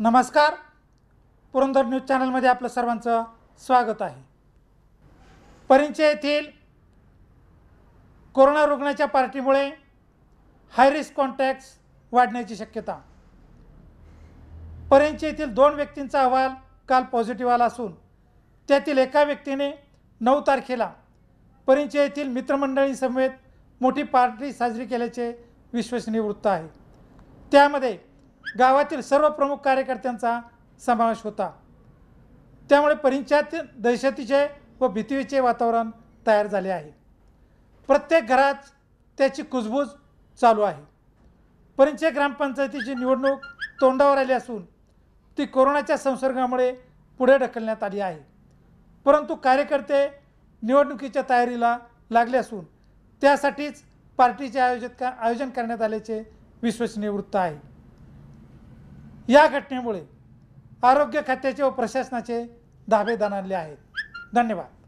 नमस्कार पुरंदर न्यूज चॅनलमध्ये आपलं सर्वांचं स्वागत आहे परिंचे येथील कोरोना रुग्णाच्या पार्टीमुळे हाय रिस्क कॉन्टॅक्ट्स वाढण्याची शक्यता परिंचे येथील दोन व्यक्तींचा अहवाल काल पॉझिटिव्ह आला असून त्यातील एका व्यक्तीने नऊ तारखेला परिंचे येथील मित्रमंडळींसमवेत मोठी पार्टी साजरी केल्याचे विश्वसनीय वृत्त आहे त्यामध्ये गावातील सर्व प्रमुख कार्यकर्त्यांचा समावेश होता त्यामुळे परिचयात दहशतीचे व भीतीचे वातावरण तयार झाले आहे प्रत्येक घरात त्याची कुजबूज चालू आहे परिचय ग्रामपंचायतीची निवडणूक तोंडावर आली असून ती कोरोनाच्या संसर्गामुळे पुढे ढकलण्यात आली आहे परंतु कार्यकर्ते निवडणुकीच्या तयारीला लागले असून त्यासाठीच पार्टीचे आयोजित का आयोजन करण्यात आल्याचे विश्वसनीय वृत्त आहे या घटनेमुळे आरोग्य खात्याचे व प्रशासनाचे धाबे दणाणले आहेत धन्यवाद